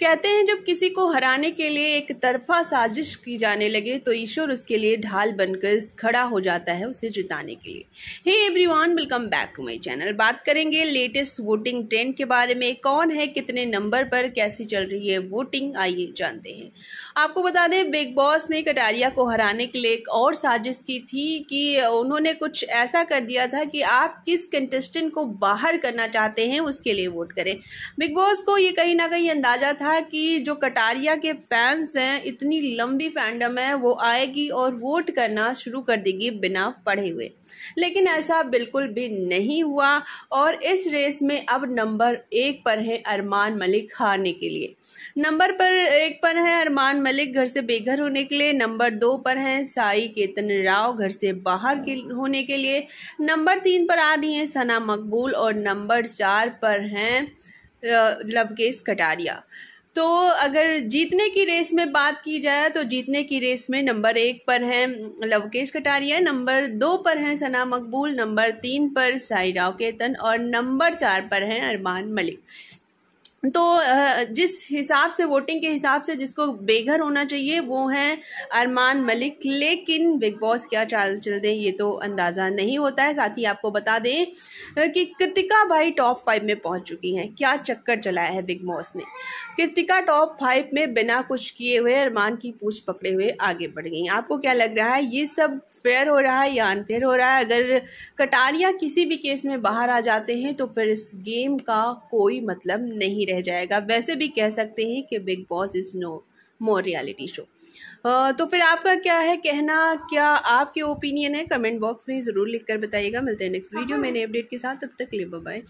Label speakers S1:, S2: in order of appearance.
S1: कहते हैं जब किसी को हराने के लिए एक तरफा साजिश की जाने लगे तो ईश्वर उसके लिए ढाल बनकर खड़ा हो जाता है उसे जिताने के लिए hey everyone welcome back to my channel बात करेंगे लेटेस्ट वोटिंग ट्रेंड के बारे में कौन है कितने नंबर पर कैसी चल रही है वोटिंग आइए जानते हैं आपको बता दें बिग बॉस ने कटारिया को हराने के लिए एक और साजिश की थी कि उन्होंने कुछ ऐसा कर दिया था कि आप किस कंटेस्टेंट को बाहर करना चाहते हैं उसके लिए वोट करें बिग बॉस को ये कहीं ना कहीं अंदाजा था था कि जो कटारिया के फैंस हैं इतनी लंबी फैंडम है वो आएगी और वोट करना शुरू कर देगी बिना पढ़े हुए लेकिन ऐसा बिल्कुल भी नहीं हुआ और इस रेस में अब नंबर एक पर है अरमान मलिक हारने के लिए नंबर पर एक पर है अरमान मलिक घर से बेघर होने के लिए नंबर दो पर हैं साई केतन राव घर से बाहर के होने के लिए नंबर तीन पर आ रही हैं सना मकबूल और नंबर चार पर हैं लवकेश कटारिया तो अगर जीतने की रेस में बात की जाए तो जीतने की रेस में नंबर एक पर हैं लवकेश कटारिया नंबर दो पर हैं सना मकबूल नंबर तीन पर साई राव केतन और नंबर चार पर हैं अरमान मलिक तो जिस हिसाब से वोटिंग के हिसाब से जिसको बेघर होना चाहिए वो हैं अरमान मलिक लेकिन बिग बॉस क्या चाल चल दें ये तो अंदाज़ा नहीं होता है साथ ही आपको बता दें कि कृतिका भाई टॉप फाइव में पहुंच चुकी हैं क्या चक्कर चलाया है बिग बॉस ने कृतिका टॉप फाइव में बिना कुछ किए हुए अरमान की पूछ पकड़े हुए आगे बढ़ गई आपको क्या लग रहा है ये सब फेयर हो रहा है या अनफेयर हो रहा है अगर कटारिया किसी भी केस में बाहर आ जाते हैं तो फिर इस गेम का कोई मतलब नहीं रह रह जाएगा वैसे भी कह सकते हैं कि Bigg Boss is no more reality show तो फिर आपका क्या है कहना क्या आपके ओपिनियन है कमेंट बॉक्स में ज़रूर लिखकर बताइएगा मिलते हैं नेक्स्ट वीडियो में नए अपडेट के साथ तब तक लिए बाय